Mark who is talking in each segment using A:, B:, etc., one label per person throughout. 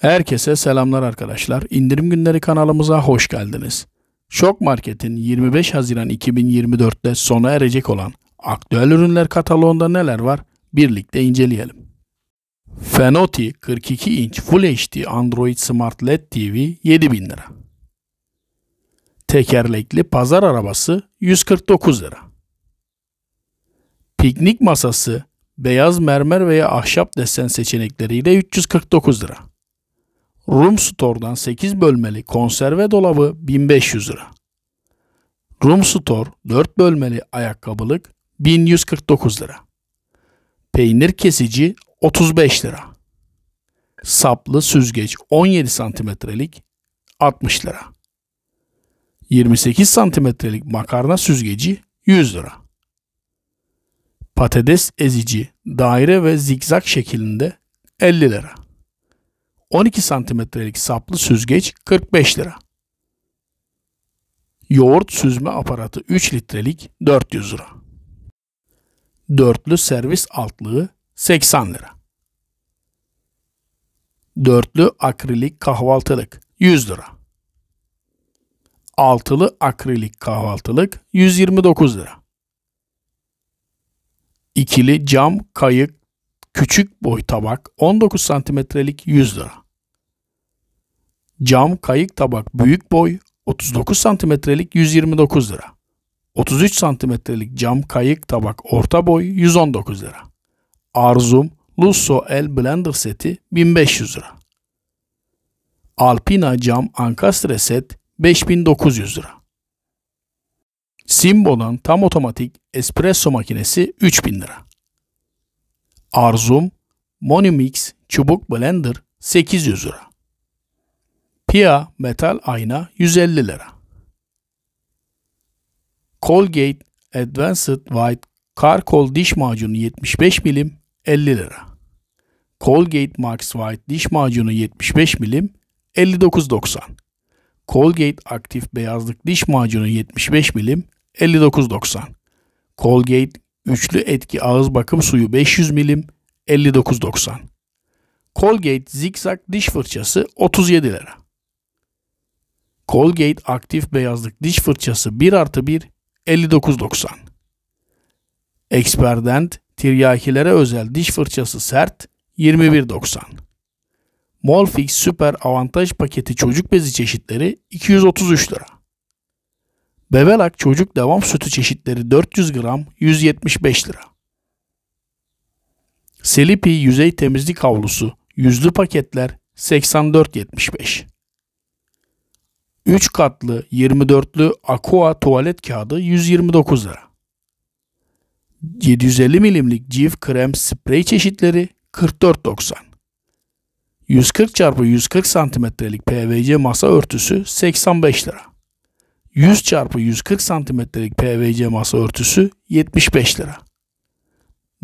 A: Herkese selamlar arkadaşlar. İndirim günleri kanalımıza hoş geldiniz. Şok Market'in 25 Haziran 2024'te sona erecek olan aktüel ürünler kataloğunda neler var birlikte inceleyelim. Fenoti 42 inç Full HD Android Smart LED TV 7000 lira. Tekerlekli pazar arabası 149 lira. Piknik masası beyaz mermer veya ahşap desen seçenekleriyle 349 lira. Room Store'dan 8 bölmeli konserve dolabı 1500 lira. Room Store 4 bölmeli ayakkabılık 1149 lira. Peynir kesici 35 lira. Saplı süzgeç 17 santimetrelik 60 lira. 28 santimetrelik makarna süzgeci 100 lira. Patates ezici daire ve zikzak şeklinde 50 lira. 12 santimetrelik saplı süzgeç 45 lira. Yoğurt süzme aparatı 3 litrelik 400 lira. Dörtlü servis altlığı 80 lira. Dörtlü akrilik kahvaltılık 100 lira. Altılı akrilik kahvaltılık 129 lira. İkili cam, kayık, Küçük boy tabak 19 santimetrelik 100 lira. Cam kayık tabak büyük boy 39 santimetrelik 129 lira. 33 santimetrelik cam kayık tabak orta boy 119 lira. Arzum Lusso El Blender seti 1500 lira. Alpina cam ankastre set 5900 lira. Simbo'dan tam otomatik espresso makinesi 3000 lira. Arzum Monimix çubuk blender 800 lira. Pia metal ayna 150 lira. Colgate Advanced White Karkol diş macunu 75 milim 50 lira. Colgate Max White diş macunu 75 milim 59.90. Colgate aktif beyazlık diş macunu 75 milim 59.90. Colgate Üçlü etki ağız bakım suyu 500 milim 59.90. Colgate zikzak diş fırçası 37 lira. Colgate aktif beyazlık diş fırçası 1 artı 1 59.90. Experdent tiryakilere özel diş fırçası sert 21.90. Molfix Süper Avantaj Paketi çocuk bezi çeşitleri 233 lira. Bevelak çocuk devam sütü çeşitleri 400 gram 175 lira. Selipi yüzey temizlik havlusu yüzlü paketler 84.75. 3 katlı 24'lü Aqua tuvalet kağıdı 129 lira. 750 milimlik cif krem sprey çeşitleri 44.90. 140 x 140 santimetrelik PVC masa örtüsü 85 lira. 100 çarpı 140 santimetrelik PVC masa örtüsü 75 lira.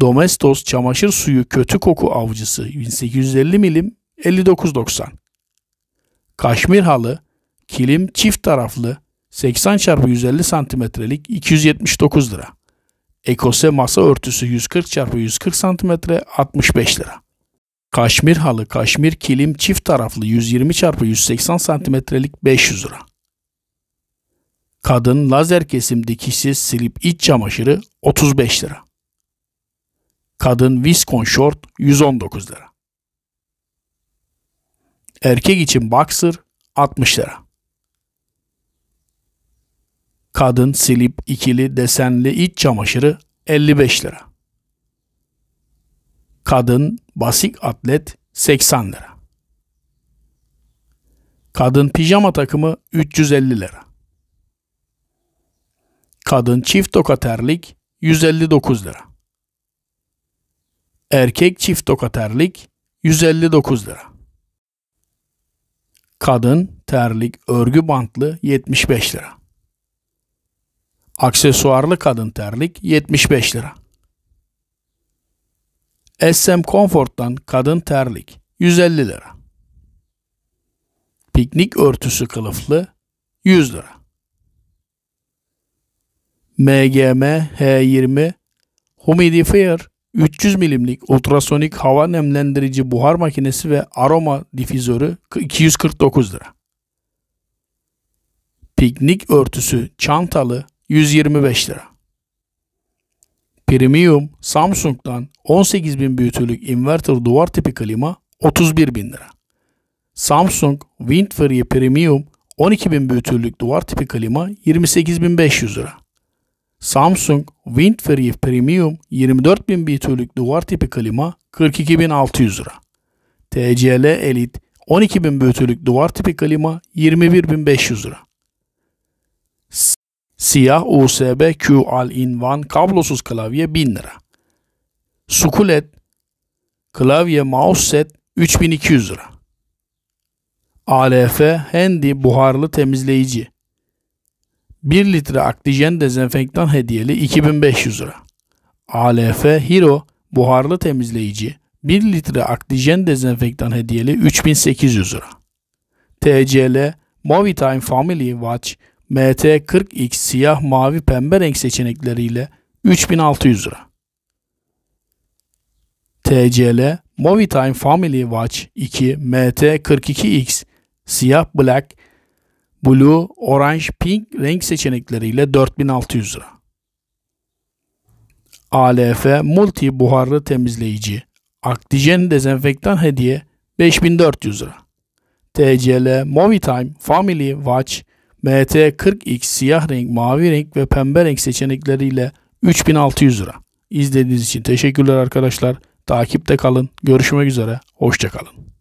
A: Domestos çamaşır suyu kötü koku avcısı 1850 milim 59.90. Kaşmir halı kilim çift taraflı 80 çarpı 150 santimetrelik 279 lira. Ekose masa örtüsü 140 çarpı 140 santimetre 65 lira. Kaşmir halı kaşmir kilim çift taraflı 120 çarpı 180 santimetrelik 500 lira. Kadın lazer kesim dikişsiz slip iç çamaşırı 35 lira. Kadın viskon short 119 lira. Erkek için boxer 60 lira. Kadın slip ikili desenli iç çamaşırı 55 lira. Kadın basik atlet 80 lira. Kadın pijama takımı 350 lira. Kadın çift toka 159 lira. Erkek çift toka 159 lira. Kadın terlik örgü bantlı 75 lira. Aksesuarlı kadın terlik 75 lira. SM Comfort'tan kadın terlik 150 lira. Piknik örtüsü kılıflı 100 lira. MGM H20 Humidifier 300 milimlik ultrasonik hava nemlendirici buhar makinesi ve aroma difüzörü 249 lira. Piknik örtüsü çantalı 125 lira. Premium Samsung'dan 18.000 büyütülük inverter duvar tipi klima 31.000 lira. Samsung Windfree Premium 12.000 büyütülük duvar tipi klima 28.500 lira. Samsung Windfree Premium 24.000 BTU'lük duvar tipi klima 42.600 lira. TCL Elite 12.000 BTU'lük duvar tipi klima 21.500 lira. Siyah USB QL All-in-One kablosuz klavye 1000 lira. Sukulet klavye mouse set 3200 lira. ALF Handy buharlı temizleyici 1 litre aktijen dezenfektan hediyeli 2500 lira. ALF Hero buharlı temizleyici 1 litre aktijen dezenfektan hediyeli 3800 lira. TCL Movitime Family Watch MT40X siyah mavi pembe renk seçenekleriyle 3600 lira. TCL Movitime Family Watch 2 MT42X siyah black Blue, Orange, Pink renk seçenekleriyle 4600 lira. ALF Multi Buharlı Temizleyici Aktijen Dezenfektan Hediye 5400 lira. TCL Movitime Family Watch MT40X siyah renk, mavi renk ve pembe renk seçenekleriyle 3600 lira. İzlediğiniz için teşekkürler arkadaşlar. Takipte kalın. Görüşmek üzere. Hoşçakalın.